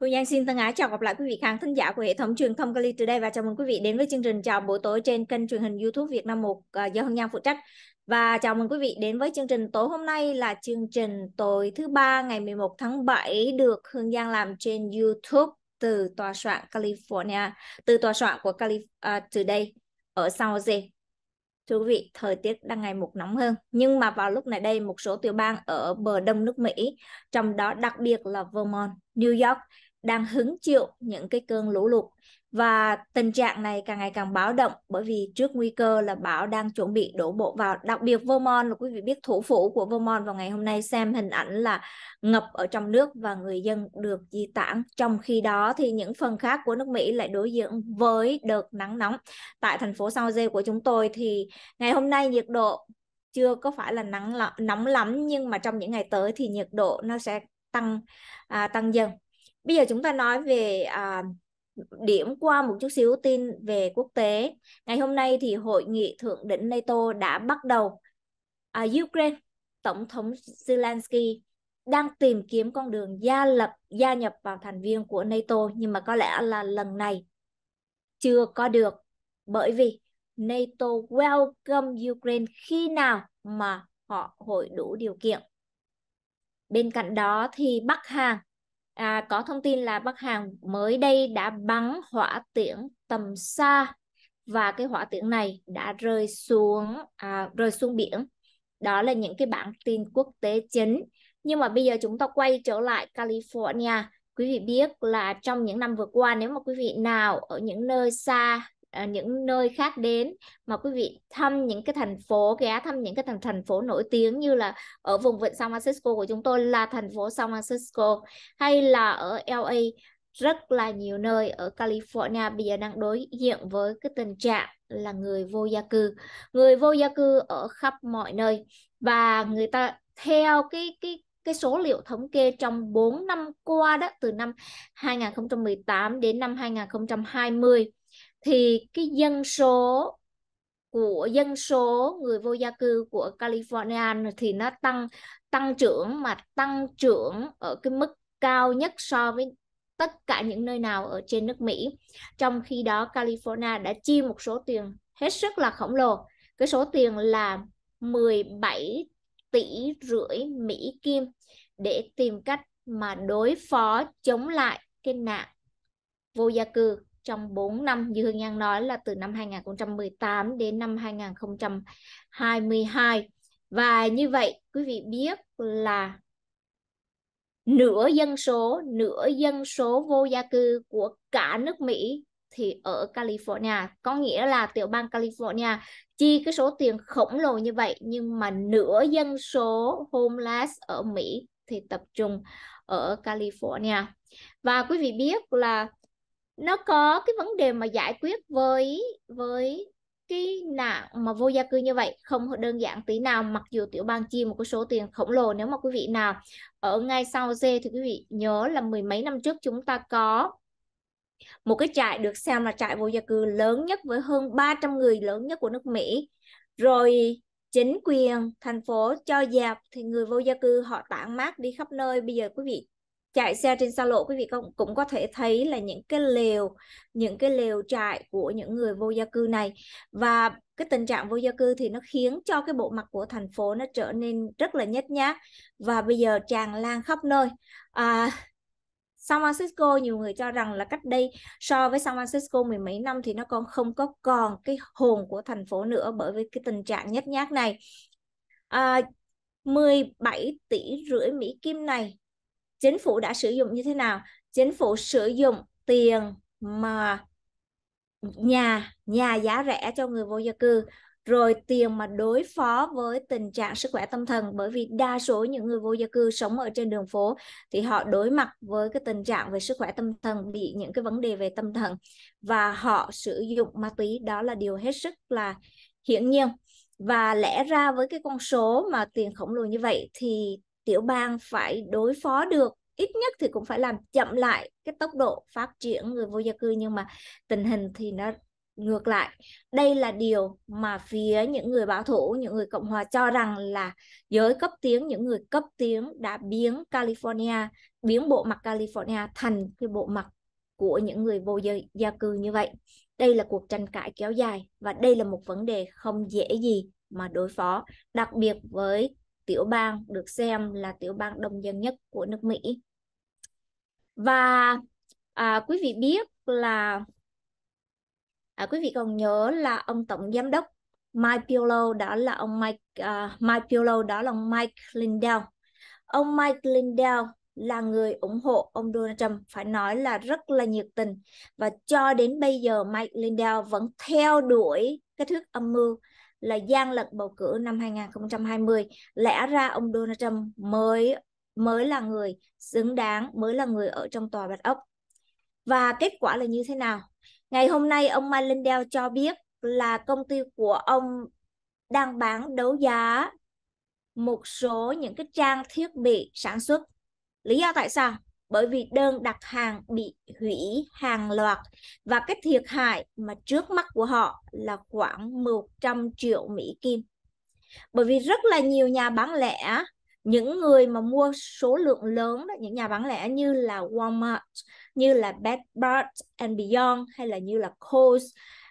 Hương Giang xin thân ái chào gặp lại quý vị khán thính giả của hệ thống truyền thông Cali Today và chào mừng quý vị đến với chương trình chào buổi tối trên kênh truyền hình YouTube Việt Nam 1 à, do Hương Giang phụ trách. Và chào mừng quý vị đến với chương trình tối hôm nay là chương trình tối thứ ba ngày 11 tháng 7 được Hương Giang làm trên YouTube từ tòa soạn California, từ tòa soạn của Cali uh, à, Today ở sau gì? Thưa quý vị, thời tiết đang ngày một nóng hơn, nhưng mà vào lúc này đây một số tiểu bang ở bờ đông nước Mỹ, trong đó đặc biệt là Vermont, New York đang hứng chịu những cái cơn lũ lụt và tình trạng này càng ngày càng báo động bởi vì trước nguy cơ là bão đang chuẩn bị đổ bộ vào đặc biệt Vermont là quý vị biết thủ phủ của Vermont vào ngày hôm nay xem hình ảnh là ngập ở trong nước và người dân được di tản trong khi đó thì những phần khác của nước Mỹ lại đối diện với đợt nắng nóng tại thành phố San Jose của chúng tôi thì ngày hôm nay nhiệt độ chưa có phải là nắng nóng lắm nhưng mà trong những ngày tới thì nhiệt độ nó sẽ tăng à, tăng dần Bây giờ chúng ta nói về à, điểm qua một chút xíu tin về quốc tế. Ngày hôm nay thì hội nghị thượng đỉnh NATO đã bắt đầu. À, Ukraine, Tổng thống Zelensky đang tìm kiếm con đường gia lập gia nhập vào thành viên của NATO nhưng mà có lẽ là lần này chưa có được bởi vì NATO welcome Ukraine khi nào mà họ hội đủ điều kiện. Bên cạnh đó thì Bắc Hàn à, có thông tin là Bắc Hàn mới đây đã bắn hỏa tiễn tầm xa và cái hỏa tiễn này đã rơi xuống à, rơi xuống biển đó là những cái bản tin quốc tế chính nhưng mà bây giờ chúng ta quay trở lại California quý vị biết là trong những năm vừa qua nếu mà quý vị nào ở những nơi xa À, những nơi khác đến mà quý vị thăm những cái thành phố ghé thăm những cái thành thành phố nổi tiếng như là ở vùng vịnh San Francisco của chúng tôi là thành phố San Francisco hay là ở LA rất là nhiều nơi ở California bây giờ đang đối diện với cái tình trạng là người vô gia cư người vô gia cư ở khắp mọi nơi và người ta theo cái cái cái số liệu thống kê trong 4 năm qua đó từ năm 2018 đến năm 2020 thì cái dân số của dân số người vô gia cư của California thì nó tăng tăng trưởng mà tăng trưởng ở cái mức cao nhất so với tất cả những nơi nào ở trên nước Mỹ. Trong khi đó California đã chi một số tiền hết sức là khổng lồ. Cái số tiền là 17 tỷ rưỡi Mỹ kim để tìm cách mà đối phó chống lại cái nạn vô gia cư trong 4 năm như Hương Nhan nói là từ năm 2018 đến năm 2022 và như vậy quý vị biết là nửa dân số nửa dân số vô gia cư của cả nước Mỹ thì ở California có nghĩa là tiểu bang California chi cái số tiền khổng lồ như vậy nhưng mà nửa dân số homeless ở Mỹ thì tập trung ở California và quý vị biết là nó có cái vấn đề mà giải quyết với với cái nạn mà vô gia cư như vậy không đơn giản tí nào mặc dù tiểu bang chi một cái số tiền khổng lồ nếu mà quý vị nào ở ngay sau dê thì quý vị nhớ là mười mấy năm trước chúng ta có một cái trại được xem là trại vô gia cư lớn nhất với hơn 300 người lớn nhất của nước Mỹ rồi chính quyền thành phố cho dẹp thì người vô gia cư họ tản mát đi khắp nơi bây giờ quý vị chạy xe trên xa lộ quý vị cũng cũng có thể thấy là những cái lều những cái lều trại của những người vô gia cư này và cái tình trạng vô gia cư thì nó khiến cho cái bộ mặt của thành phố nó trở nên rất là nhếch nhác và bây giờ tràn lan khắp nơi à, San Francisco nhiều người cho rằng là cách đây so với San Francisco mười mấy năm thì nó còn không có còn cái hồn của thành phố nữa bởi vì cái tình trạng nhếch nhác này à, 17 tỷ rưỡi Mỹ Kim này chính phủ đã sử dụng như thế nào chính phủ sử dụng tiền mà nhà nhà giá rẻ cho người vô gia cư rồi tiền mà đối phó với tình trạng sức khỏe tâm thần bởi vì đa số những người vô gia cư sống ở trên đường phố thì họ đối mặt với cái tình trạng về sức khỏe tâm thần bị những cái vấn đề về tâm thần và họ sử dụng ma túy đó là điều hết sức là hiển nhiên và lẽ ra với cái con số mà tiền khổng lồ như vậy thì tiểu bang phải đối phó được ít nhất thì cũng phải làm chậm lại cái tốc độ phát triển người vô gia cư nhưng mà tình hình thì nó ngược lại đây là điều mà phía những người bảo thủ những người cộng hòa cho rằng là giới cấp tiếng những người cấp tiếng đã biến California biến bộ mặt California thành cái bộ mặt của những người vô gia, gia cư như vậy đây là cuộc tranh cãi kéo dài và đây là một vấn đề không dễ gì mà đối phó đặc biệt với tiểu bang được xem là tiểu bang đông dân nhất của nước Mỹ. Và à, quý vị biết là à, quý vị còn nhớ là ông tổng giám đốc Mike Pillow đó là ông Mike uh, Mike Pillow đó là ông Mike Lindell. Ông Mike Lindell là người ủng hộ ông Donald Trump phải nói là rất là nhiệt tình và cho đến bây giờ Mike Lindell vẫn theo đuổi cái thuyết âm mưu là gian lận bầu cử năm 2020. Lẽ ra ông Donald Trump mới mới là người xứng đáng, mới là người ở trong tòa Bạch Ốc. Và kết quả là như thế nào? Ngày hôm nay ông Mike Lindell cho biết là công ty của ông đang bán đấu giá một số những cái trang thiết bị sản xuất. Lý do tại sao? bởi vì đơn đặt hàng bị hủy hàng loạt và cái thiệt hại mà trước mắt của họ là khoảng 100 triệu Mỹ Kim. Bởi vì rất là nhiều nhà bán lẻ, những người mà mua số lượng lớn, đó, những nhà bán lẻ như là Walmart, như là Bed Bath and Beyond hay là như là Kohl's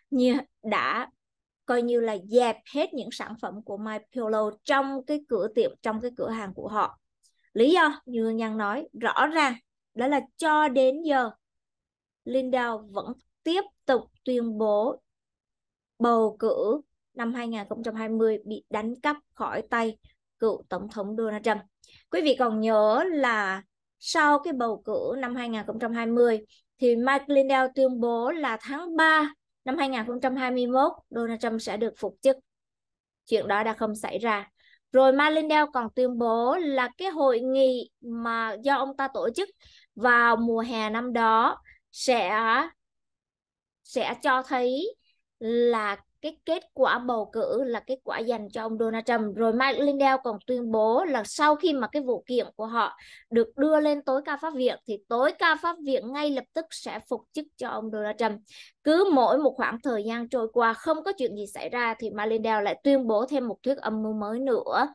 như đã coi như là dẹp hết những sản phẩm của My Pillow trong cái cửa tiệm trong cái cửa hàng của họ lý do như nhân nói rõ ràng đó là cho đến giờ Linda vẫn tiếp tục tuyên bố bầu cử năm 2020 bị đánh cắp khỏi tay cựu tổng thống Donald Trump. Quý vị còn nhớ là sau cái bầu cử năm 2020 thì Mike Lindell tuyên bố là tháng 3 năm 2021 Donald Trump sẽ được phục chức. Chuyện đó đã không xảy ra. Rồi Malindel còn tuyên bố là cái hội nghị mà do ông ta tổ chức vào mùa hè năm đó sẽ sẽ cho thấy là cái kết quả bầu cử là kết quả dành cho ông Donald Trump rồi Mike Lindell còn tuyên bố là sau khi mà cái vụ kiện của họ được đưa lên tối cao pháp viện thì tối cao pháp viện ngay lập tức sẽ phục chức cho ông Donald Trump cứ mỗi một khoảng thời gian trôi qua không có chuyện gì xảy ra thì Mike Lindell lại tuyên bố thêm một thuyết âm mưu mới nữa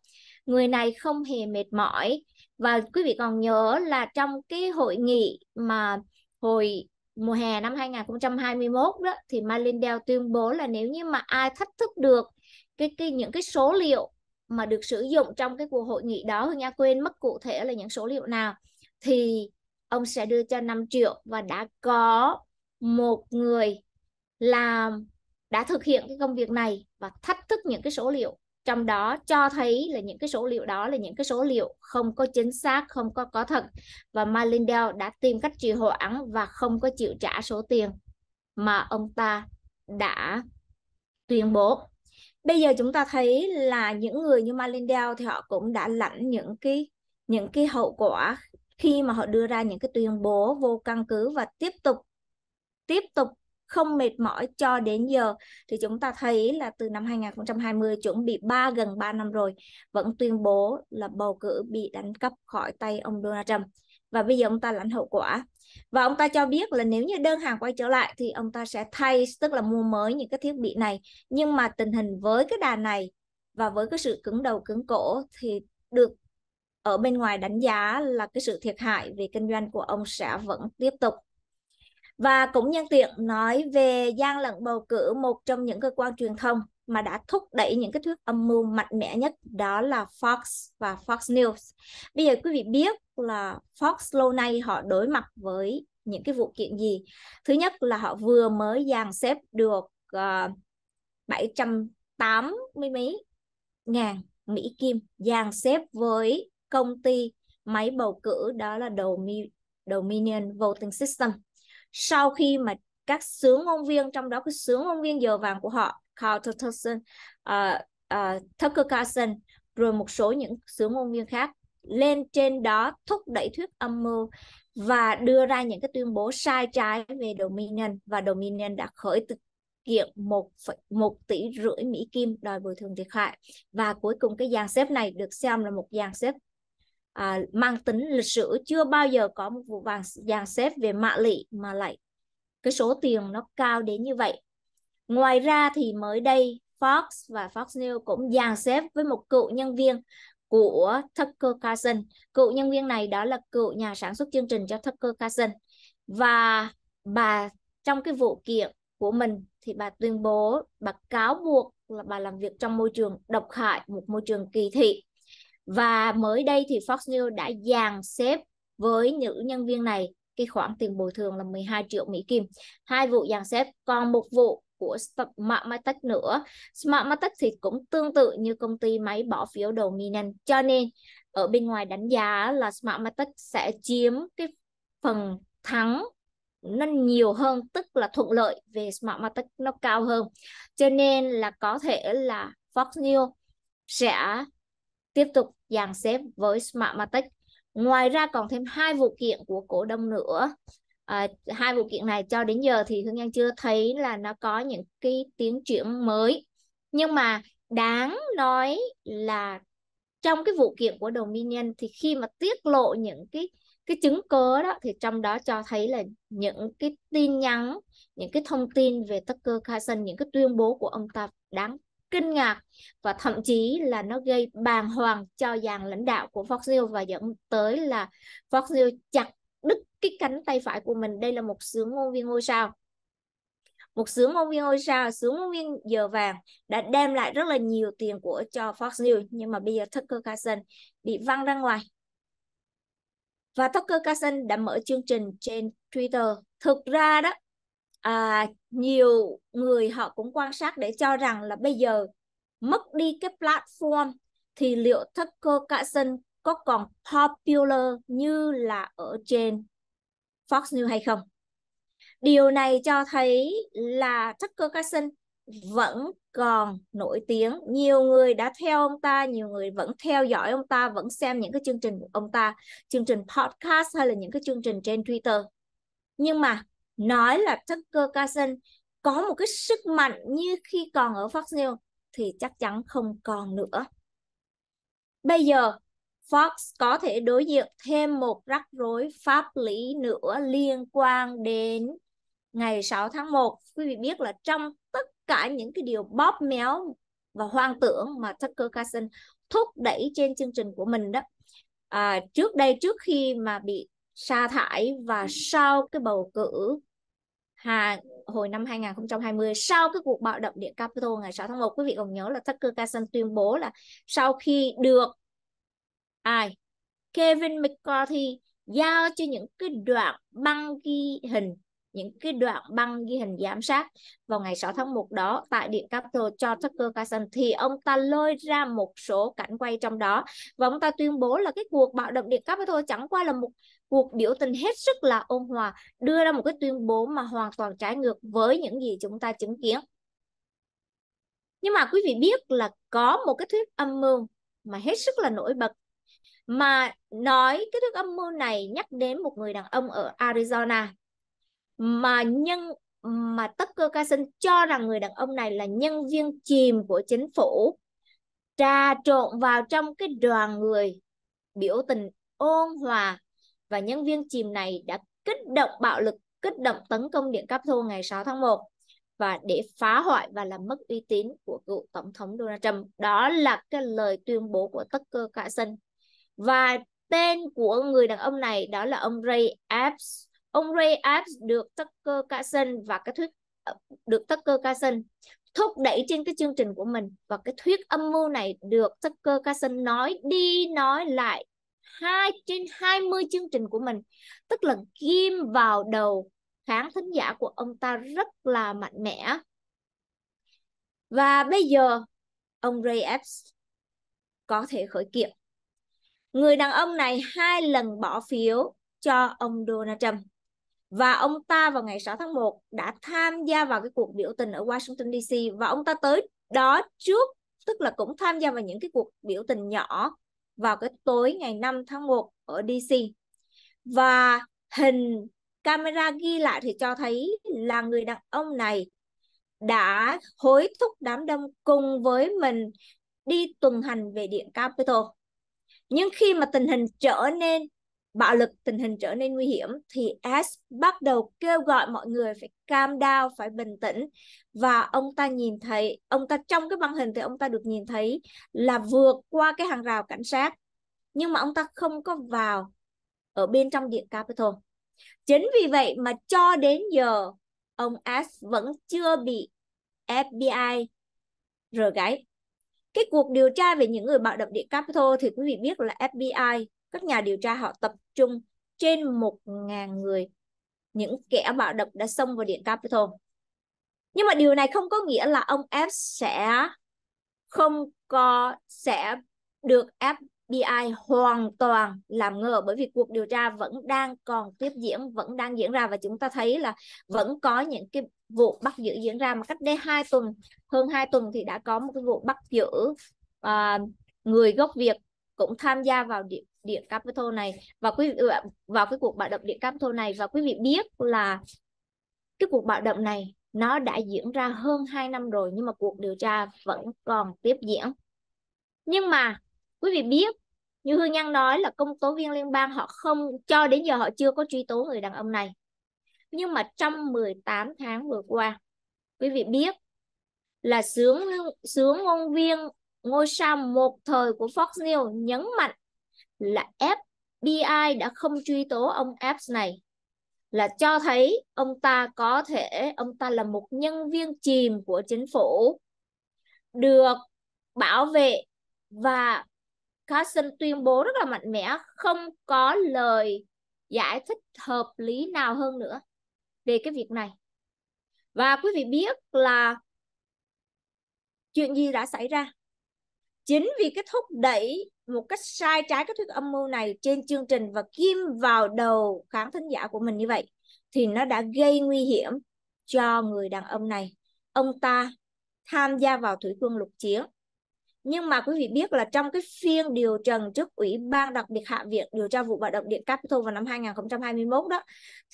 người này không hề mệt mỏi và quý vị còn nhớ là trong cái hội nghị mà hồi mùa hè năm 2021 đó thì Malindale tuyên bố là nếu như mà ai thách thức được cái, cái những cái số liệu mà được sử dụng trong cái cuộc hội nghị đó Hương Nga quên mất cụ thể là những số liệu nào thì ông sẽ đưa cho 5 triệu và đã có một người làm đã thực hiện cái công việc này và thách thức những cái số liệu trong đó cho thấy là những cái số liệu đó là những cái số liệu không có chính xác không có có thật và Malindel đã tìm cách trì hoãn và không có chịu trả số tiền mà ông ta đã tuyên bố bây giờ chúng ta thấy là những người như Malindel thì họ cũng đã lãnh những cái những cái hậu quả khi mà họ đưa ra những cái tuyên bố vô căn cứ và tiếp tục tiếp tục không mệt mỏi cho đến giờ thì chúng ta thấy là từ năm 2020 chuẩn bị 3 gần 3 năm rồi vẫn tuyên bố là bầu cử bị đánh cắp khỏi tay ông Donald Trump và bây giờ ông ta lãnh hậu quả và ông ta cho biết là nếu như đơn hàng quay trở lại thì ông ta sẽ thay tức là mua mới những cái thiết bị này nhưng mà tình hình với cái đà này và với cái sự cứng đầu cứng cổ thì được ở bên ngoài đánh giá là cái sự thiệt hại về kinh doanh của ông sẽ vẫn tiếp tục và cũng nhân tiện nói về gian lận bầu cử một trong những cơ quan truyền thông mà đã thúc đẩy những cái thuyết âm mưu mạnh mẽ nhất đó là Fox và Fox News. Bây giờ quý vị biết là Fox lâu nay họ đối mặt với những cái vụ kiện gì. Thứ nhất là họ vừa mới dàn xếp được uh, ờ, 780 mấy ngàn Mỹ Kim dàn xếp với công ty máy bầu cử đó là Dominion Voting System sau khi mà các sướng ngôn viên trong đó cái sướng ngôn viên giờ vàng của họ Carl Tuckerson, uh, uh, Tucker Carlson rồi một số những sướng ngôn viên khác lên trên đó thúc đẩy thuyết âm mưu và đưa ra những cái tuyên bố sai trái về Dominion và Dominion đã khởi thực kiện 1,1 tỷ rưỡi Mỹ Kim đòi bồi thường thiệt hại và cuối cùng cái dàn xếp này được xem là một dàn xếp à, mang tính lịch sử chưa bao giờ có một vụ vàng dàn xếp về mạ lị mà lại cái số tiền nó cao đến như vậy ngoài ra thì mới đây Fox và Fox News cũng dàn xếp với một cựu nhân viên của Tucker Carlson cựu nhân viên này đó là cựu nhà sản xuất chương trình cho Tucker Carlson và bà trong cái vụ kiện của mình thì bà tuyên bố bà cáo buộc là bà làm việc trong môi trường độc hại một môi trường kỳ thị và mới đây thì Fox News đã dàn xếp với nữ nhân viên này cái khoản tiền bồi thường là 12 triệu Mỹ Kim. Hai vụ dàn xếp, còn một vụ của Smartmatic nữa. Smartmatic thì cũng tương tự như công ty máy bỏ phiếu dominant. Cho nên ở bên ngoài đánh giá là Smartmatic sẽ chiếm cái phần thắng nó nhiều hơn tức là thuận lợi về Smartmatic nó cao hơn cho nên là có thể là Fox News sẽ tiếp tục dàn xếp với Smartmatic. Ngoài ra còn thêm hai vụ kiện của cổ đông nữa. À, hai vụ kiện này cho đến giờ thì Hương Giang chưa thấy là nó có những cái tiến triển mới. Nhưng mà đáng nói là trong cái vụ kiện của Dominion thì khi mà tiết lộ những cái cái chứng cứ đó thì trong đó cho thấy là những cái tin nhắn những cái thông tin về Tucker Carlson những cái tuyên bố của ông ta đáng kinh ngạc và thậm chí là nó gây bàng hoàng cho dàn lãnh đạo của Fox News và dẫn tới là Fox News chặt đứt cái cánh tay phải của mình đây là một sướng ngôn viên ngôi sao một sướng ngôn viên ngôi sao sướng ngôn viên giờ vàng đã đem lại rất là nhiều tiền của cho Fox News nhưng mà bây giờ Tucker Carlson bị văng ra ngoài và Tucker Carlson đã mở chương trình trên Twitter thực ra đó à, nhiều người họ cũng quan sát để cho rằng là bây giờ mất đi cái platform thì liệu Tucker Carlson có còn popular như là ở trên Fox News hay không? Điều này cho thấy là Tucker Carlson vẫn còn nổi tiếng. Nhiều người đã theo ông ta, nhiều người vẫn theo dõi ông ta, vẫn xem những cái chương trình của ông ta, chương trình podcast hay là những cái chương trình trên Twitter. Nhưng mà nói là Tucker Carlson có một cái sức mạnh như khi còn ở Fox News thì chắc chắn không còn nữa. Bây giờ Fox có thể đối diện thêm một rắc rối pháp lý nữa liên quan đến ngày 6 tháng 1. Quý vị biết là trong tất cả những cái điều bóp méo và hoang tưởng mà Tucker Carlson thúc đẩy trên chương trình của mình đó. À, trước đây trước khi mà bị sa thải và sau cái bầu cử Hà, hồi năm 2020 sau cái cuộc bạo động Điện Capitol ngày 6 tháng 1 quý vị còn nhớ là Tucker Carlson tuyên bố là sau khi được ai Kevin McCarthy giao cho những cái đoạn băng ghi hình những cái đoạn băng ghi hình giám sát vào ngày 6 tháng 1 đó tại Điện Capitol cho Tucker Carlson thì ông ta lôi ra một số cảnh quay trong đó và ông ta tuyên bố là cái cuộc bạo động Điện Capitol chẳng qua là một cuộc biểu tình hết sức là ôn hòa đưa ra một cái tuyên bố mà hoàn toàn trái ngược với những gì chúng ta chứng kiến nhưng mà quý vị biết là có một cái thuyết âm mưu mà hết sức là nổi bật mà nói cái thuyết âm mưu này nhắc đến một người đàn ông ở Arizona mà nhân mà Tucker Carlson cho rằng người đàn ông này là nhân viên chìm của chính phủ trà trộn vào trong cái đoàn người biểu tình ôn hòa và nhân viên chìm này đã kích động bạo lực, kích động tấn công Điện Cáp Thô ngày 6 tháng 1 và để phá hoại và làm mất uy tín của cựu tổng thống Donald Trump. Đó là cái lời tuyên bố của Tucker Carlson. Và tên của người đàn ông này đó là ông Ray Epps. Ông Ray Epps được Tucker Carlson và cái thuyết được Tucker Carlson thúc đẩy trên cái chương trình của mình và cái thuyết âm mưu này được Tucker Carlson nói đi nói lại 2 trên 20 chương trình của mình tức là ghim vào đầu khán thính giả của ông ta rất là mạnh mẽ và bây giờ ông Ray Epps có thể khởi kiện người đàn ông này hai lần bỏ phiếu cho ông Donald Trump và ông ta vào ngày 6 tháng 1 đã tham gia vào cái cuộc biểu tình ở Washington DC và ông ta tới đó trước tức là cũng tham gia vào những cái cuộc biểu tình nhỏ vào cái tối ngày 5 tháng 1 ở DC. Và hình camera ghi lại thì cho thấy là người đàn ông này đã hối thúc đám đông cùng với mình đi tuần hành về điện Capitol. Nhưng khi mà tình hình trở nên bạo lực tình hình trở nên nguy hiểm thì S bắt đầu kêu gọi mọi người phải calm down, phải bình tĩnh và ông ta nhìn thấy, ông ta trong cái băng hình thì ông ta được nhìn thấy là vượt qua cái hàng rào cảnh sát nhưng mà ông ta không có vào ở bên trong điện Capitol. Chính vì vậy mà cho đến giờ ông S vẫn chưa bị FBI rờ gáy. Cái cuộc điều tra về những người bạo động điện Capitol thì quý vị biết là FBI các nhà điều tra họ tập trung trên 1.000 người những kẻ bạo động đã xông vào điện Capitol. Nhưng mà điều này không có nghĩa là ông F sẽ không có sẽ được FBI hoàn toàn làm ngờ bởi vì cuộc điều tra vẫn đang còn tiếp diễn, vẫn đang diễn ra và chúng ta thấy là vẫn có những cái vụ bắt giữ diễn ra mà cách đây 2 tuần, hơn 2 tuần thì đã có một cái vụ bắt giữ uh, người gốc Việt cũng tham gia vào điện điện capital này và quý vị ừ, vào cái cuộc bạo động điện capital này và quý vị biết là cái cuộc bạo động này nó đã diễn ra hơn 2 năm rồi nhưng mà cuộc điều tra vẫn còn tiếp diễn. Nhưng mà quý vị biết như Hương Nhân nói là công tố viên liên bang họ không cho đến giờ họ chưa có truy tố người đàn ông này. Nhưng mà trong 18 tháng vừa qua quý vị biết là sướng sướng ngôn viên ngôi sao một thời của Fox News nhấn mạnh là FBI đã không truy tố ông Apps này là cho thấy ông ta có thể ông ta là một nhân viên chìm của chính phủ được bảo vệ và Carson tuyên bố rất là mạnh mẽ không có lời giải thích hợp lý nào hơn nữa về cái việc này và quý vị biết là chuyện gì đã xảy ra chính vì cái thúc đẩy một cách sai trái các thuyết âm mưu này trên chương trình và kim vào đầu khán thính giả của mình như vậy thì nó đã gây nguy hiểm cho người đàn ông này. Ông ta tham gia vào thủy quân lục chiến. Nhưng mà quý vị biết là trong cái phiên điều trần trước Ủy ban đặc biệt Hạ viện điều tra vụ bạo động Điện Capitol vào năm 2021 đó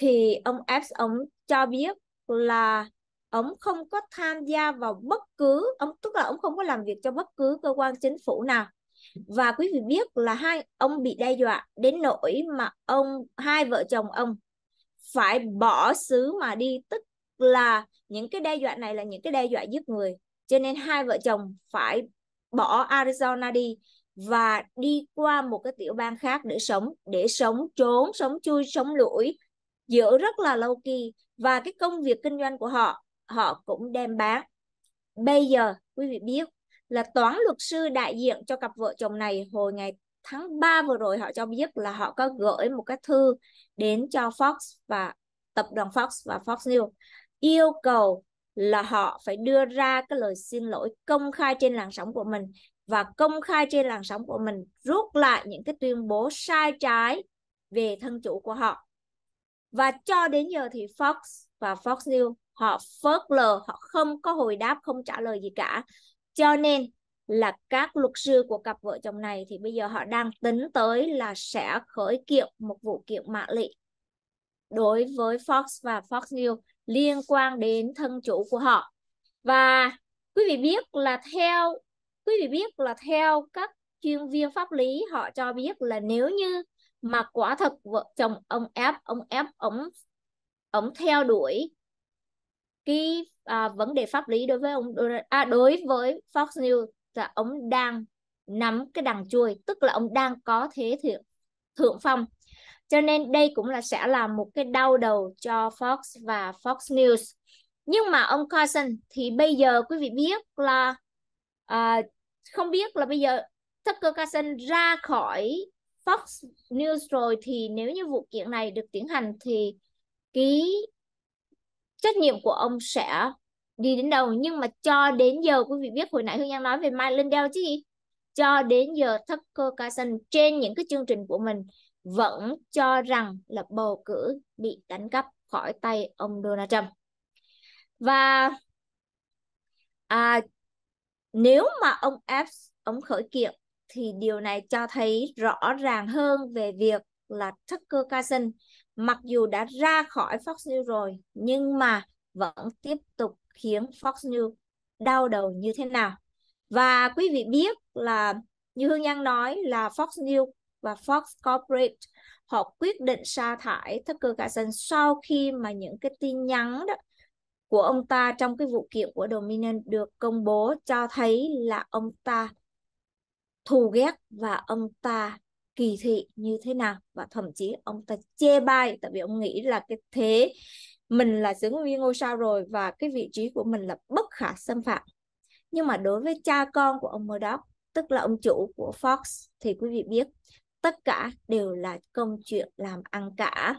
thì ông Epps ông cho biết là ông không có tham gia vào bất cứ ông tức là ông không có làm việc cho bất cứ cơ quan chính phủ nào và quý vị biết là hai ông bị đe dọa đến nỗi mà ông hai vợ chồng ông phải bỏ xứ mà đi tức là những cái đe dọa này là những cái đe dọa giết người cho nên hai vợ chồng phải bỏ Arizona đi và đi qua một cái tiểu bang khác để sống để sống trốn sống chui sống lủi giữa rất là lâu kỳ và cái công việc kinh doanh của họ họ cũng đem bán bây giờ quý vị biết là toán luật sư đại diện cho cặp vợ chồng này hồi ngày tháng 3 vừa rồi họ cho biết là họ có gửi một cái thư đến cho Fox và tập đoàn Fox và Fox News yêu cầu là họ phải đưa ra cái lời xin lỗi công khai trên làn sóng của mình và công khai trên làn sóng của mình rút lại những cái tuyên bố sai trái về thân chủ của họ. Và cho đến giờ thì Fox và Fox News họ phớt lờ, họ không có hồi đáp, không trả lời gì cả. Cho nên là các luật sư của cặp vợ chồng này thì bây giờ họ đang tính tới là sẽ khởi kiện một vụ kiện mạng lị đối với Fox và Fox News liên quan đến thân chủ của họ. Và quý vị biết là theo quý vị biết là theo các chuyên viên pháp lý họ cho biết là nếu như mà quả thật vợ chồng ông F ông F ông ông theo đuổi cái à, vấn đề pháp lý đối với ông à, đối với Fox News là ông đang nắm cái đằng chui tức là ông đang có thế thượng thượng phong cho nên đây cũng là sẽ là một cái đau đầu cho Fox và Fox News nhưng mà ông Carson thì bây giờ quý vị biết là à, không biết là bây giờ Tucker Carson ra khỏi Fox News rồi thì nếu như vụ kiện này được tiến hành thì cái trách nhiệm của ông sẽ đi đến đâu nhưng mà cho đến giờ quý vị biết hồi nãy Hương Giang nói về mai Mike đeo chứ gì cho đến giờ Tucker Carlson trên những cái chương trình của mình vẫn cho rằng là bầu cử bị đánh cắp khỏi tay ông Donald Trump và à, nếu mà ông Epps ông khởi kiện thì điều này cho thấy rõ ràng hơn về việc là Tucker Carlson mặc dù đã ra khỏi Fox News rồi nhưng mà vẫn tiếp tục khiến Fox News đau đầu như thế nào. Và quý vị biết là như Hương Giang nói là Fox News và Fox Corporate họ quyết định sa thải Tucker Carlson sau khi mà những cái tin nhắn đó của ông ta trong cái vụ kiện của Dominion được công bố cho thấy là ông ta thù ghét và ông ta kỳ thị như thế nào và thậm chí ông ta chê bai tại vì ông nghĩ là cái thế mình là xứng viên ngôi sao rồi và cái vị trí của mình là bất khả xâm phạm nhưng mà đối với cha con của ông Murdoch tức là ông chủ của Fox thì quý vị biết tất cả đều là công chuyện làm ăn cả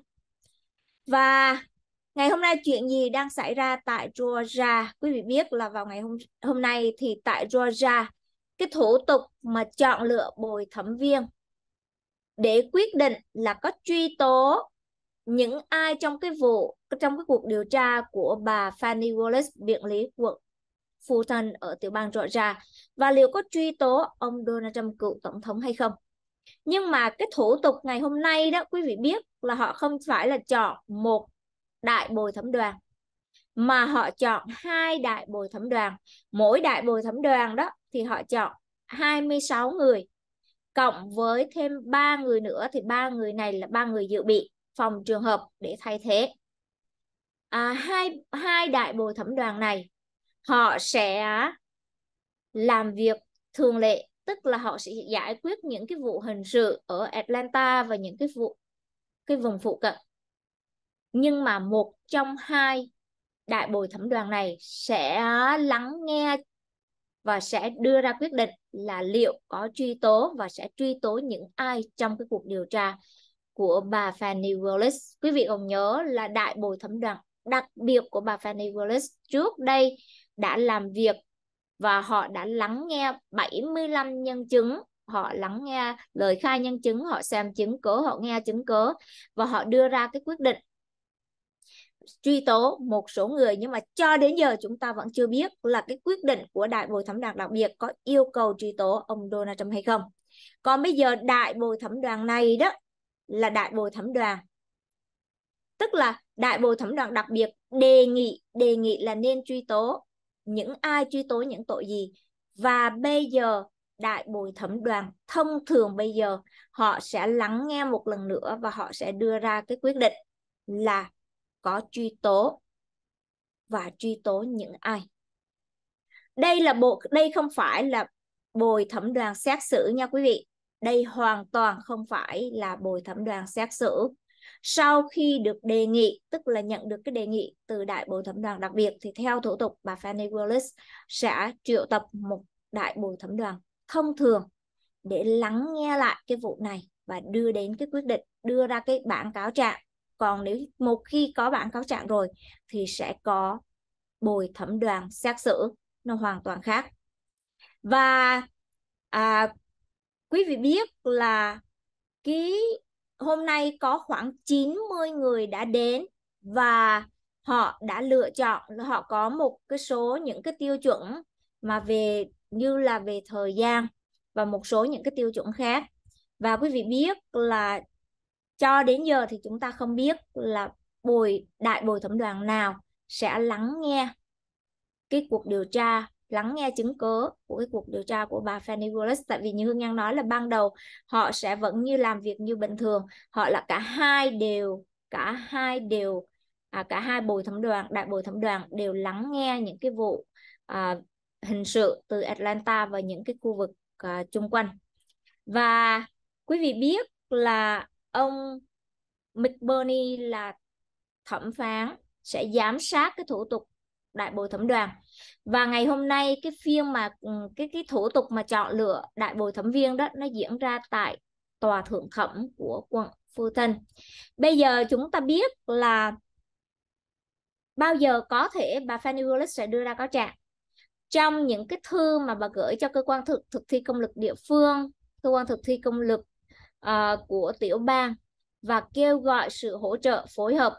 và ngày hôm nay chuyện gì đang xảy ra tại Georgia quý vị biết là vào ngày hôm hôm nay thì tại Georgia cái thủ tục mà chọn lựa bồi thẩm viên để quyết định là có truy tố những ai trong cái vụ trong cái cuộc điều tra của bà Fanny Wallace biện lý quận Fulton ở tiểu bang Georgia và liệu có truy tố ông Donald Trump cựu tổng thống hay không. Nhưng mà cái thủ tục ngày hôm nay đó quý vị biết là họ không phải là chọn một đại bồi thẩm đoàn mà họ chọn hai đại bồi thẩm đoàn. Mỗi đại bồi thẩm đoàn đó thì họ chọn 26 người cộng với thêm ba người nữa thì ba người này là ba người dự bị phòng trường hợp để thay thế à, hai hai đại bồi thẩm đoàn này họ sẽ làm việc thường lệ tức là họ sẽ giải quyết những cái vụ hình sự ở Atlanta và những cái vụ cái vùng phụ cận nhưng mà một trong hai đại bồi thẩm đoàn này sẽ lắng nghe và sẽ đưa ra quyết định là liệu có truy tố và sẽ truy tố những ai trong cái cuộc điều tra của bà Fanny Willis. Quý vị còn nhớ là đại bồi thẩm đoàn đặc biệt của bà Fanny Willis trước đây đã làm việc và họ đã lắng nghe 75 nhân chứng họ lắng nghe lời khai nhân chứng họ xem chứng cứ họ nghe chứng cứ và họ đưa ra cái quyết định truy tố một số người nhưng mà cho đến giờ chúng ta vẫn chưa biết là cái quyết định của đại bồi thẩm đoàn đặc biệt có yêu cầu truy tố ông Donald Trump hay không. Còn bây giờ đại bồi thẩm đoàn này đó là đại bồi thẩm đoàn tức là đại bồi thẩm đoàn đặc biệt đề nghị đề nghị là nên truy tố những ai truy tố những tội gì và bây giờ đại bồi thẩm đoàn thông thường bây giờ họ sẽ lắng nghe một lần nữa và họ sẽ đưa ra cái quyết định là có truy tố và truy tố những ai. Đây là bộ đây không phải là bồi thẩm đoàn xét xử nha quý vị. Đây hoàn toàn không phải là bồi thẩm đoàn xét xử. Sau khi được đề nghị, tức là nhận được cái đề nghị từ đại bồi thẩm đoàn đặc biệt thì theo thủ tục bà Fanny Willis sẽ triệu tập một đại bồi thẩm đoàn thông thường để lắng nghe lại cái vụ này và đưa đến cái quyết định, đưa ra cái bản cáo trạng còn nếu một khi có bản cáo trạng rồi thì sẽ có bồi thẩm đoàn xét xử nó hoàn toàn khác và à, quý vị biết là cái hôm nay có khoảng 90 người đã đến và họ đã lựa chọn họ có một cái số những cái tiêu chuẩn mà về như là về thời gian và một số những cái tiêu chuẩn khác và quý vị biết là cho đến giờ thì chúng ta không biết là bồi đại bồi thẩm đoàn nào sẽ lắng nghe cái cuộc điều tra lắng nghe chứng cứ của cái cuộc điều tra của bà Fanny Willis tại vì như Hương Nhan nói là ban đầu họ sẽ vẫn như làm việc như bình thường họ là cả hai đều cả hai đều à, cả hai bồi thẩm đoàn đại bồi thẩm đoàn đều lắng nghe những cái vụ à, hình sự từ Atlanta và những cái khu vực à, chung quanh và quý vị biết là ông McBurney là thẩm phán sẽ giám sát cái thủ tục đại bồi thẩm đoàn và ngày hôm nay cái phiên mà ừ, cái cái thủ tục mà chọn lựa đại bồi thẩm viên đó nó diễn ra tại tòa thượng thẩm của quận Fulton. Bây giờ chúng ta biết là bao giờ có thể bà Fanny Willis sẽ đưa ra cáo trạng trong những cái thư mà bà gửi cho cơ quan thực thực thi công lực địa phương cơ quan thực thi công lực uh, của tiểu bang và kêu gọi sự hỗ trợ phối hợp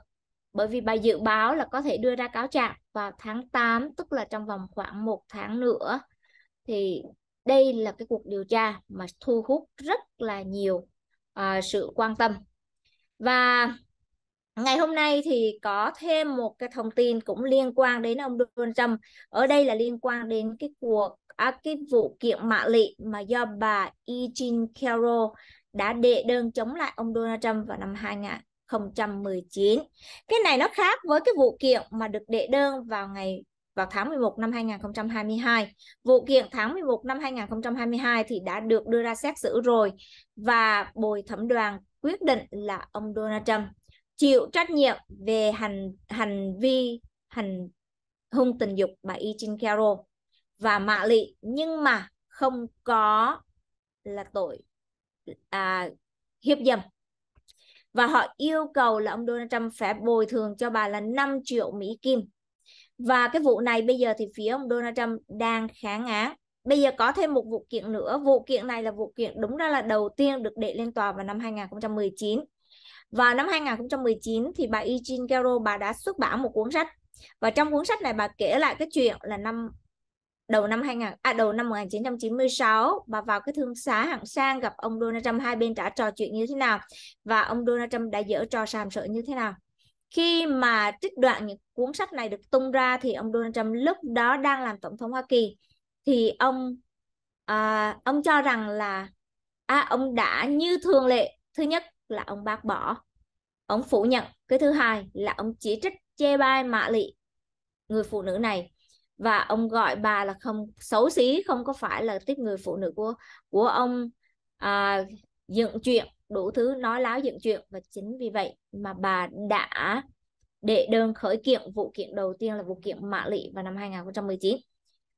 bởi vì bà dự báo là có thể đưa ra cáo trạng vào tháng 8 tức là trong vòng khoảng một tháng nữa thì đây là cái cuộc điều tra mà thu hút rất là nhiều uh, sự quan tâm và ngày hôm nay thì có thêm một cái thông tin cũng liên quan đến ông Donald Trump ở đây là liên quan đến cái cuộc à, cái vụ kiện mạ lị mà do bà E. Jean Carroll đã đệ đơn chống lại ông Donald Trump vào năm 2019. Cái này nó khác với cái vụ kiện mà được đệ đơn vào ngày vào tháng 11 năm 2022. Vụ kiện tháng 11 năm 2022 thì đã được đưa ra xét xử rồi và bồi thẩm đoàn quyết định là ông Donald Trump chịu trách nhiệm về hành hành vi hành hung tình dục bà Y Jean Carroll và Mạ Lị nhưng mà không có là tội à, hiếp dâm và họ yêu cầu là ông Donald Trump phải bồi thường cho bà là 5 triệu Mỹ Kim. Và cái vụ này bây giờ thì phía ông Donald Trump đang kháng án. Bây giờ có thêm một vụ kiện nữa. Vụ kiện này là vụ kiện đúng ra là đầu tiên được đệ lên tòa vào năm 2019. Và năm 2019 thì bà E. Jean Garo bà đã xuất bản một cuốn sách. Và trong cuốn sách này bà kể lại cái chuyện là năm đầu năm 2000 à đầu năm 1996 bà vào cái thương xá hạng sang gặp ông Donald Trump hai bên đã trò chuyện như thế nào và ông Donald Trump đã dở trò sàm sợ như thế nào khi mà trích đoạn những cuốn sách này được tung ra thì ông Donald Trump lúc đó đang làm tổng thống Hoa Kỳ thì ông à, ông cho rằng là à, ông đã như thường lệ thứ nhất là ông bác bỏ ông phủ nhận cái thứ hai là ông chỉ trích chê bai mạ lị người phụ nữ này và ông gọi bà là không xấu xí không có phải là tiếp người phụ nữ của của ông à, dựng chuyện đủ thứ nói láo dựng chuyện và chính vì vậy mà bà đã đệ đơn khởi kiện vụ kiện đầu tiên là vụ kiện Mã Lị vào năm 2019.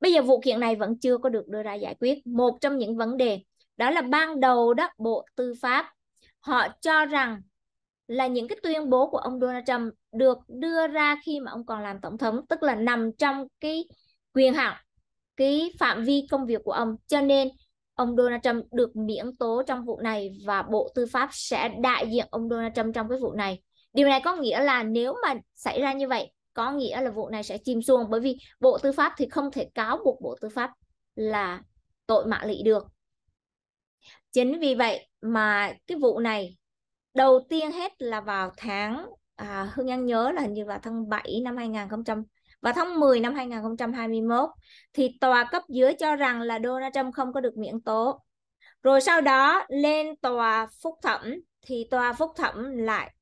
Bây giờ vụ kiện này vẫn chưa có được đưa ra giải quyết. Một trong những vấn đề đó là ban đầu đó Bộ Tư pháp họ cho rằng là những cái tuyên bố của ông Donald Trump được đưa ra khi mà ông còn làm tổng thống tức là nằm trong cái quyền hạn cái phạm vi công việc của ông cho nên ông Donald Trump được miễn tố trong vụ này và Bộ Tư pháp sẽ đại diện ông Donald Trump trong cái vụ này. Điều này có nghĩa là nếu mà xảy ra như vậy, có nghĩa là vụ này sẽ chìm xuống bởi vì Bộ Tư pháp thì không thể cáo buộc Bộ Tư pháp là tội mạng lị được. Chính vì vậy mà cái vụ này đầu tiên hết là vào tháng à, Hương An nhớ là hình như vào tháng 7 năm 2000 và tháng 10 năm 2021 thì tòa cấp dưới cho rằng là Donald Trump không có được miễn tố. Rồi sau đó lên tòa phúc thẩm thì tòa phúc thẩm lại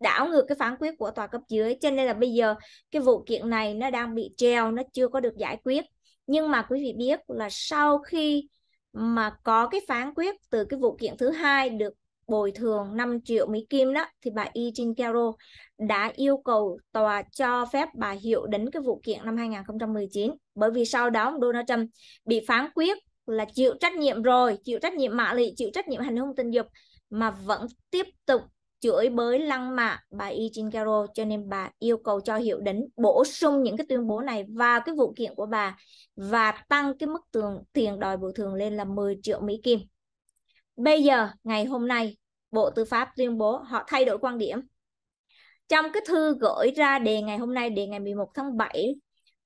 đảo ngược cái phán quyết của tòa cấp dưới cho nên là bây giờ cái vụ kiện này nó đang bị treo nó chưa có được giải quyết nhưng mà quý vị biết là sau khi mà có cái phán quyết từ cái vụ kiện thứ hai được bồi thường 5 triệu Mỹ Kim đó thì bà Y Jin Kero đã yêu cầu tòa cho phép bà Hiệu đến cái vụ kiện năm 2019 bởi vì sau đó ông Donald Trump bị phán quyết là chịu trách nhiệm rồi chịu trách nhiệm mạ lị chịu trách nhiệm hành hung tình dục mà vẫn tiếp tục chửi bới lăng mạ bà Y Jin Kero cho nên bà yêu cầu cho Hiệu đến bổ sung những cái tuyên bố này vào cái vụ kiện của bà và tăng cái mức tường tiền đòi bồi thường lên là 10 triệu Mỹ Kim Bây giờ, ngày hôm nay, Bộ Tư pháp tuyên bố họ thay đổi quan điểm. Trong cái thư gửi ra đề ngày hôm nay, đề ngày 11 tháng 7,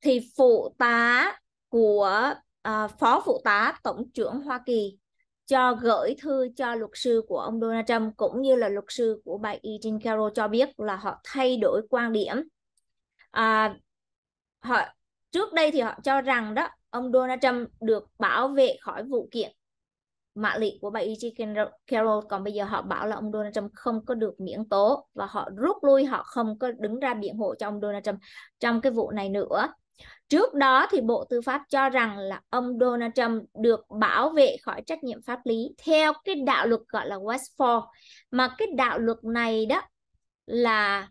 thì phụ tá của uh, Phó Phụ tá Tổng trưởng Hoa Kỳ cho gửi thư cho luật sư của ông Donald Trump cũng như là luật sư của bà E. Jean Carroll cho biết là họ thay đổi quan điểm. À, họ trước đây thì họ cho rằng đó ông Donald Trump được bảo vệ khỏi vụ kiện mã lị của bà E.G. Carroll còn bây giờ họ bảo là ông Donald Trump không có được miễn tố và họ rút lui họ không có đứng ra biện hộ cho ông Donald Trump trong cái vụ này nữa trước đó thì Bộ Tư pháp cho rằng là ông Donald Trump được bảo vệ khỏi trách nhiệm pháp lý theo cái đạo luật gọi là Westfall mà cái đạo luật này đó là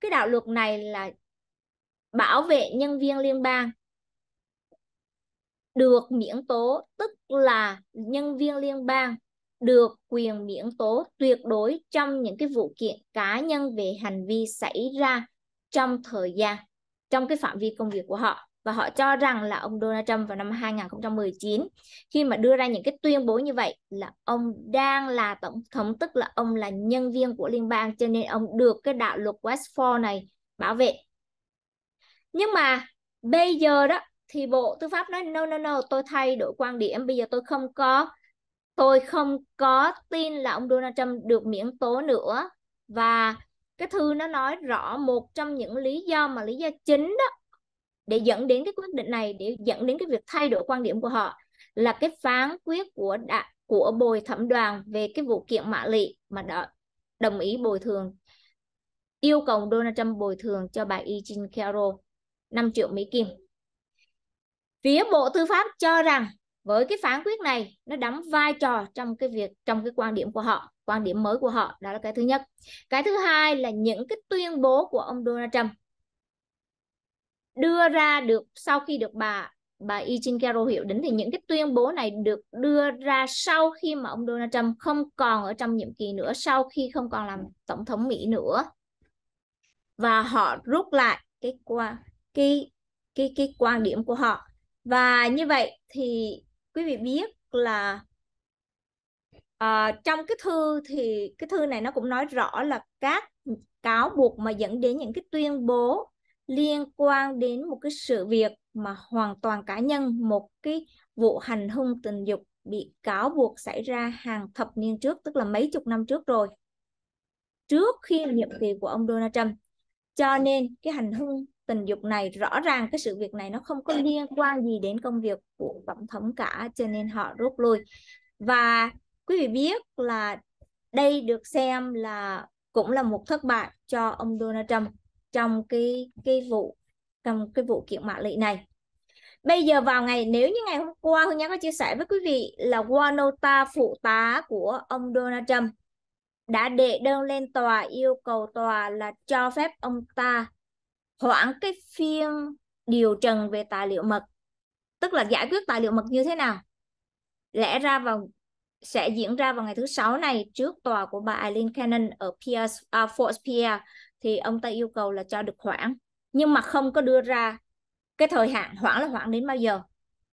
cái đạo luật này là bảo vệ nhân viên liên bang được miễn tố tức là nhân viên liên bang được quyền miễn tố tuyệt đối trong những cái vụ kiện cá nhân về hành vi xảy ra trong thời gian trong cái phạm vi công việc của họ và họ cho rằng là ông Donald Trump vào năm 2019 khi mà đưa ra những cái tuyên bố như vậy là ông đang là tổng thống tức là ông là nhân viên của liên bang cho nên ông được cái đạo luật Westfall này bảo vệ nhưng mà bây giờ đó thì bộ tư pháp nói no no no tôi thay đổi quan điểm bây giờ tôi không có tôi không có tin là ông Donald Trump được miễn tố nữa và cái thư nó nói rõ một trong những lý do mà lý do chính đó để dẫn đến cái quyết định này để dẫn đến cái việc thay đổi quan điểm của họ là cái phán quyết của đã, của bồi thẩm đoàn về cái vụ kiện mã lị mà đã đồng ý bồi thường yêu cầu Donald Trump bồi thường cho bà E. Jean Carroll 5 triệu Mỹ Kim phía bộ tư pháp cho rằng với cái phán quyết này nó đóng vai trò trong cái việc trong cái quan điểm của họ quan điểm mới của họ đó là cái thứ nhất cái thứ hai là những cái tuyên bố của ông Donald Trump đưa ra được sau khi được bà bà Ijin Caro hiệu đến thì những cái tuyên bố này được đưa ra sau khi mà ông Donald Trump không còn ở trong nhiệm kỳ nữa sau khi không còn làm tổng thống Mỹ nữa và họ rút lại cái qua cái cái cái quan điểm của họ và như vậy thì quý vị biết là à, trong cái thư thì cái thư này nó cũng nói rõ là các cáo buộc mà dẫn đến những cái tuyên bố liên quan đến một cái sự việc mà hoàn toàn cá nhân một cái vụ hành hung tình dục bị cáo buộc xảy ra hàng thập niên trước tức là mấy chục năm trước rồi trước khi nhiệm kỳ của ông Donald Trump cho nên cái hành hung tình dục này rõ ràng cái sự việc này nó không có liên quan gì đến công việc của tổng thống cả cho nên họ rút lui và quý vị biết là đây được xem là cũng là một thất bại cho ông Donald Trump trong cái cái vụ trong cái vụ kiện mạ lị này bây giờ vào ngày nếu như ngày hôm qua Hương nhã có chia sẻ với quý vị là Wanota phụ tá của ông Donald Trump đã đệ đơn lên tòa yêu cầu tòa là cho phép ông ta hoãn cái phiên điều trần về tài liệu mật tức là giải quyết tài liệu mật như thế nào lẽ ra vào sẽ diễn ra vào ngày thứ sáu này trước tòa của bà Eileen Cannon ở Pierce, à, Fort Pierre thì ông ta yêu cầu là cho được hoãn nhưng mà không có đưa ra cái thời hạn hoãn là hoãn đến bao giờ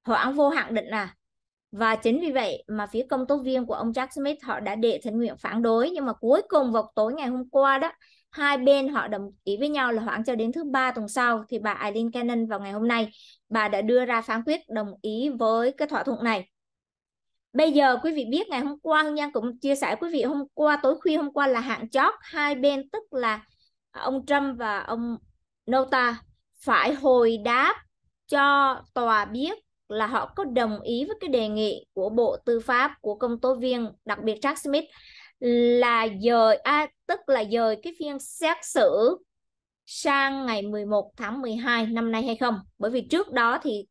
hoãn vô hạn định à và chính vì vậy mà phía công tố viên của ông Jack Smith họ đã đệ thỉnh nguyện phản đối nhưng mà cuối cùng vào tối ngày hôm qua đó hai bên họ đồng ý với nhau là hoãn cho đến thứ ba tuần sau thì bà Eileen Cannon vào ngày hôm nay bà đã đưa ra phán quyết đồng ý với cái thỏa thuận này. Bây giờ quý vị biết ngày hôm qua Hương Giang cũng chia sẻ quý vị hôm qua tối khuya hôm qua là hạn chót hai bên tức là ông Trump và ông Nota phải hồi đáp cho tòa biết là họ có đồng ý với cái đề nghị của Bộ Tư pháp của công tố viên đặc biệt Jack Smith là dời à, tức là dời cái phiên xét xử sang ngày 11 tháng 12 năm nay hay không? Bởi vì trước đó thì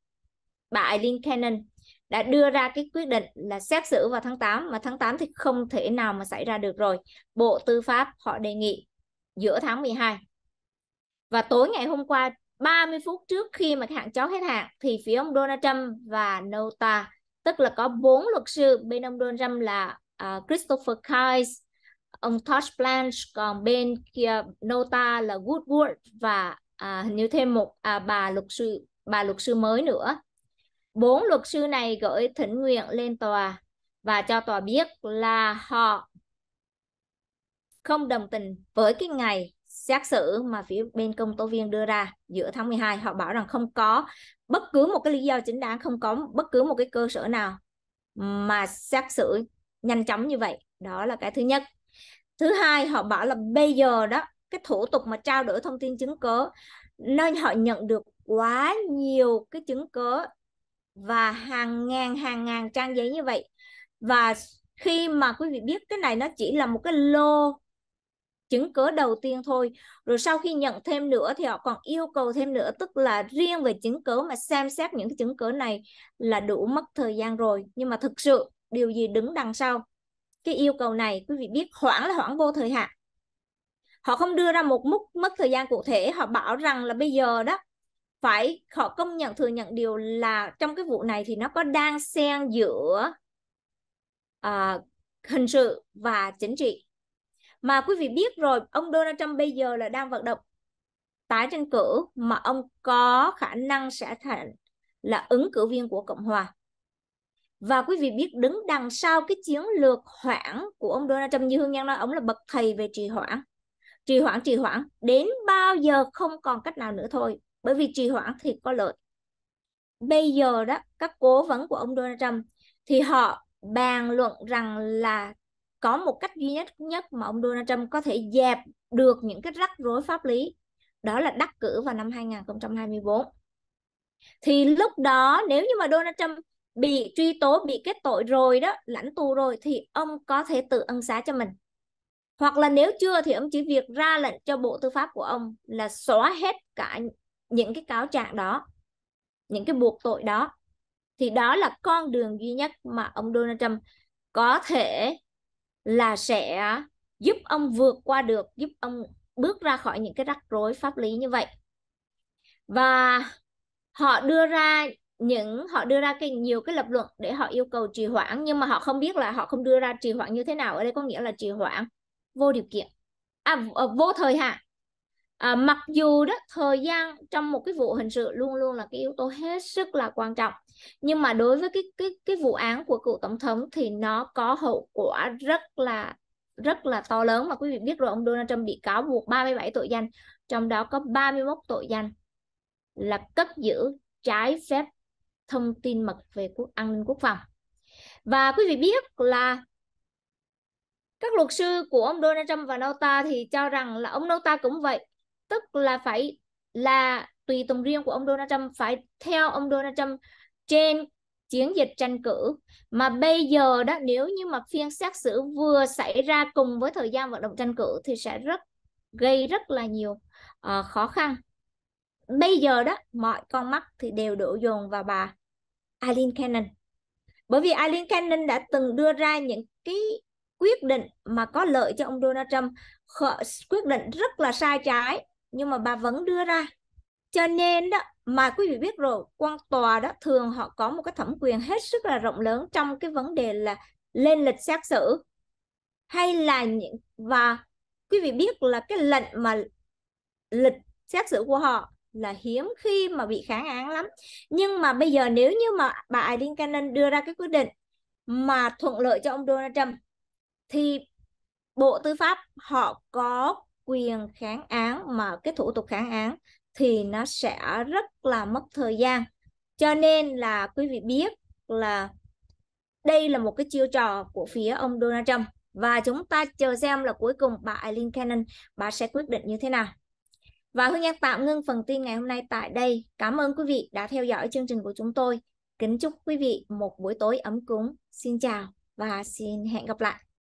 bà Eileen Cannon đã đưa ra cái quyết định là xét xử vào tháng 8 mà tháng 8 thì không thể nào mà xảy ra được rồi. Bộ Tư pháp họ đề nghị giữa tháng 12. Và tối ngày hôm qua 30 phút trước khi mà hạn cháu hết hạn thì phía ông Donald Trump và Nota tức là có bốn luật sư bên ông Donald Trump là uh, Christopher Kies, ông Todd Blanche còn bên kia Nota là Woodward và à, như thêm một à, bà luật sư bà luật sư mới nữa bốn luật sư này gửi thỉnh nguyện lên tòa và cho tòa biết là họ không đồng tình với cái ngày xét xử mà phía bên công tố viên đưa ra giữa tháng 12 họ bảo rằng không có bất cứ một cái lý do chính đáng không có bất cứ một cái cơ sở nào mà xét xử nhanh chóng như vậy đó là cái thứ nhất thứ hai họ bảo là bây giờ đó cái thủ tục mà trao đổi thông tin chứng cứ nên họ nhận được quá nhiều cái chứng cứ và hàng ngàn hàng ngàn trang giấy như vậy và khi mà quý vị biết cái này nó chỉ là một cái lô chứng cứ đầu tiên thôi rồi sau khi nhận thêm nữa thì họ còn yêu cầu thêm nữa tức là riêng về chứng cứ mà xem xét những chứng cứ này là đủ mất thời gian rồi nhưng mà thực sự điều gì đứng đằng sau cái yêu cầu này quý vị biết hoãn là hoãn vô thời hạn họ không đưa ra một mức mất thời gian cụ thể họ bảo rằng là bây giờ đó phải họ công nhận thừa nhận điều là trong cái vụ này thì nó có đang xen giữa à, hình sự và chính trị mà quý vị biết rồi ông Donald Trump bây giờ là đang vận động tái tranh cử mà ông có khả năng sẽ thành là ứng cử viên của Cộng hòa. Và quý vị biết đứng đằng sau cái chiến lược hoãn của ông Donald Trump như Hương Nhân nói, ông là bậc thầy về trì hoãn. Trì hoãn, trì hoãn, đến bao giờ không còn cách nào nữa thôi. Bởi vì trì hoãn thì có lợi. Bây giờ đó, các cố vấn của ông Donald Trump thì họ bàn luận rằng là có một cách duy nhất nhất mà ông Donald Trump có thể dẹp được những cái rắc rối pháp lý đó là đắc cử vào năm 2024 thì lúc đó nếu như mà Donald Trump bị truy tố bị kết tội rồi đó lãnh tù rồi thì ông có thể tự ân xá cho mình hoặc là nếu chưa thì ông chỉ việc ra lệnh cho bộ tư pháp của ông là xóa hết cả những cái cáo trạng đó những cái buộc tội đó thì đó là con đường duy nhất mà ông Donald Trump có thể là sẽ giúp ông vượt qua được giúp ông bước ra khỏi những cái rắc rối pháp lý như vậy và họ đưa ra những họ đưa ra cái nhiều cái lập luận để họ yêu cầu trì hoãn nhưng mà họ không biết là họ không đưa ra trì hoãn như thế nào ở đây có nghĩa là trì hoãn vô điều kiện à, ờ, vô thời hạn à, mặc dù đó thời gian trong một cái vụ hình sự luôn luôn là cái yếu tố hết sức là quan trọng nhưng mà đối với cái cái cái vụ án của cựu tổng thống thì nó có hậu quả rất là rất là to lớn mà quý vị biết rồi ông Donald Trump bị cáo buộc 37 tội danh trong đó có 31 tội danh là cất giữ trái phép thông tin mật về quốc an ninh quốc phòng và quý vị biết là các luật sư của ông Donald Trump và Nota thì cho rằng là ông Nota cũng vậy tức là phải là tùy tùng riêng của ông Donald Trump phải theo ông Donald Trump trên chiến dịch tranh cử mà bây giờ đó nếu như mà phiên xét xử vừa xảy ra cùng với thời gian vận động tranh cử thì sẽ rất gây rất là nhiều uh, khó khăn bây giờ đó mọi con mắt thì đều đổ dồn vào bà Eileen Cannon bởi vì Eileen Cannon đã từng đưa ra những cái quyết định mà có lợi cho ông Donald Trump quyết định rất là sai trái nhưng mà bà vẫn đưa ra cho nên đó mà quý vị biết rồi quan tòa đó thường họ có một cái thẩm quyền hết sức là rộng lớn trong cái vấn đề là lên lịch xét xử hay là những và quý vị biết là cái lệnh mà lịch xét xử của họ là hiếm khi mà bị kháng án lắm nhưng mà bây giờ nếu như mà bà Irene Cannon đưa ra cái quyết định mà thuận lợi cho ông Donald Trump thì Bộ Tư pháp họ có quyền kháng án mà cái thủ tục kháng án thì nó sẽ rất là mất thời gian cho nên là quý vị biết là đây là một cái chiêu trò của phía ông Donald Trump và chúng ta chờ xem là cuối cùng bà Eileen Cannon bà sẽ quyết định như thế nào. Và Hương Nhạc tạm ngưng phần tin ngày hôm nay tại đây. Cảm ơn quý vị đã theo dõi chương trình của chúng tôi. Kính chúc quý vị một buổi tối ấm cúng. Xin chào và xin hẹn gặp lại.